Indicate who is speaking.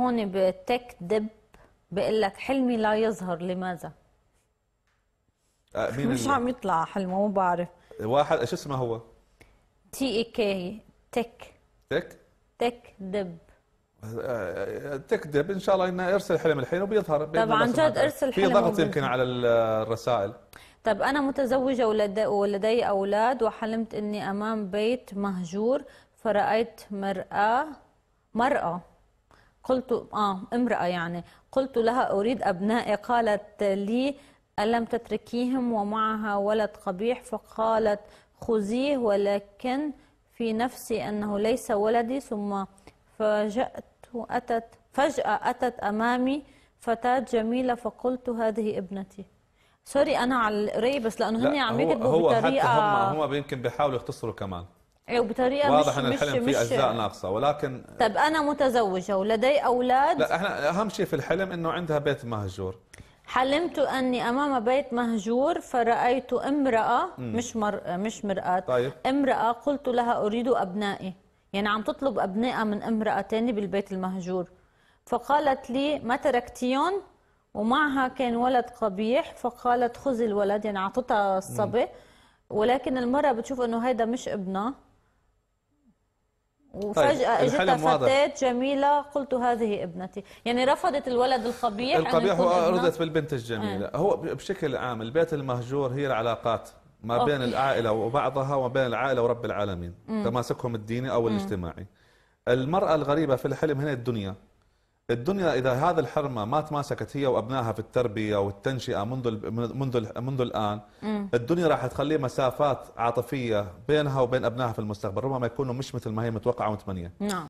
Speaker 1: هون بتك دب بقول لك حلمي لا يظهر لماذا؟
Speaker 2: آه، مين مش عم
Speaker 1: يطلع حلمه مو بعرف
Speaker 2: واحد شو اسمه هو؟
Speaker 1: تي اي كي تك تك تك دب
Speaker 2: آه، آه، تكذب ان شاء الله انه ارسل حلم الحين وبيظهر طب عن جد ارسل حلم في ضغط يمكن على الرسائل
Speaker 1: طب انا متزوجه ولدي, ولدي اولاد وحلمت اني امام بيت مهجور فرايت مراه مراه قلت آه امرأة يعني قلت لها أريد أبنائي قالت لي ألم تتركيهم ومعها ولد قبيح فقالت خذيه ولكن في نفسي أنه ليس ولدي ثم فجأت أتت فجأة أتت أمامي فتاة جميلة فقلت هذه ابنتي سوري أنا على القريب بس لأنه لا هم عم يكتبوا بطريقة هو حتى
Speaker 2: هم هم يمكن بيحاولوا يختصروا كمان
Speaker 1: إيه، وبطريقه واضح مش ان الحلم فيه اجزاء
Speaker 2: ناقصه ولكن
Speaker 1: طب انا متزوجه ولدي اولاد لا احنا
Speaker 2: اهم شيء في الحلم انه عندها بيت مهجور
Speaker 1: حلمت اني امام بيت مهجور فرايت امراه مم. مش مر... مش مراه طيب. امراه قلت لها اريد ابنائي يعني عم تطلب ابنائها من امراه ثانيه بالبيت المهجور فقالت لي ما تركتيهم ومعها كان ولد قبيح فقالت خذي الولد يعني اعطتها الصبي ولكن المراه بتشوف انه هيدا مش ابنها وفجأة طيب. اجتها فتاة واضح. جميلة قلت هذه ابنتي، يعني رفضت الولد القبيح القبيح وردت
Speaker 2: بالبنت الجميلة، آه. هو بشكل عام البيت المهجور هي العلاقات ما بين العائلة وبعضها وما بين العائلة ورب العالمين، تماسكهم الديني أو الاجتماعي. المرأة الغريبة في الحلم هنا الدنيا، الدنيا اذا هذا الحرمه ما تماسكت هي وابنائها في التربيه والتنشئه منذ الـ منذ الـ منذ الان م. الدنيا راح تخليه مسافات عاطفيه بينها وبين ابنائها في المستقبل ربما يكونوا مش مثل ما هي متوقعه ومتمنيه نعم